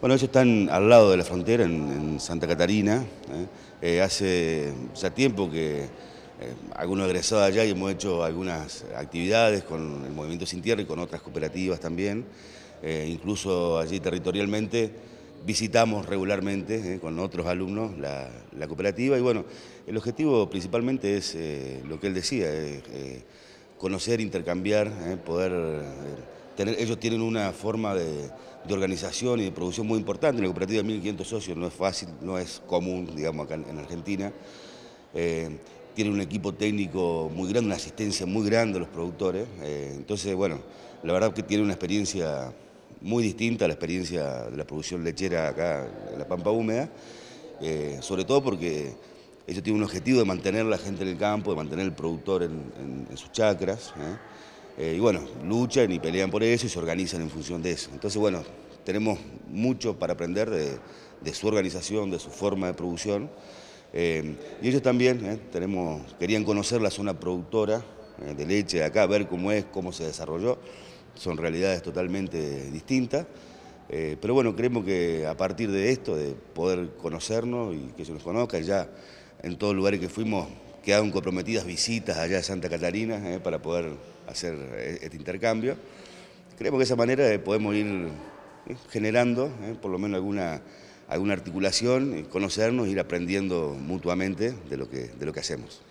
Bueno, ellos están al lado de la frontera, en, Santa Catarina. ¿eh? Eh, hace ya tiempo que eh, algunos egresados allá y hemos hecho algunas actividades con el Movimiento Sin Tierra y con otras cooperativas también. incluso allí territorialmente visitamos regularmente con otros alumnos la, la, cooperativa y bueno, el objetivo principalmente es lo que él decía, conocer, intercambiar, poder ellos tienen una forma de, organización y de producción muy importante. Una cooperativa de 1.500 socios no es fácil, no es común, digamos, acá en, Argentina. Eh, tienen un equipo técnico muy grande, una asistencia muy grande a los productores. Eh, entonces, bueno, la verdad que tiene una experiencia muy distinta a la experiencia de la producción lechera acá en la Pampa Húmeda, eh, sobre todo porque ellos tienen un objetivo de mantener a la gente en el campo, de mantener el productor en sus chacras. Eh, y bueno, luchan y pelean por eso y se organizan en función de eso. Entonces, bueno, tenemos mucho para aprender de, su organización, de su forma de producción. Eh, y ellos también eh, tenemos, querían conocer la zona productora de leche de acá, ver cómo es, cómo se desarrolló. Son realidades totalmente distintas. pero bueno, creemos que a partir de esto, de poder conocernos y que se nos conozca, ya en todos los lugares que fuimos quedaron comprometidas visitas allá de Santa Catarina eh, para poder hacer eh, este intercambio. Creemos que de esa manera eh, podemos ir generando por lo menos alguna, alguna articulación, conocernos, ir aprendiendo mutuamente de lo que hacemos.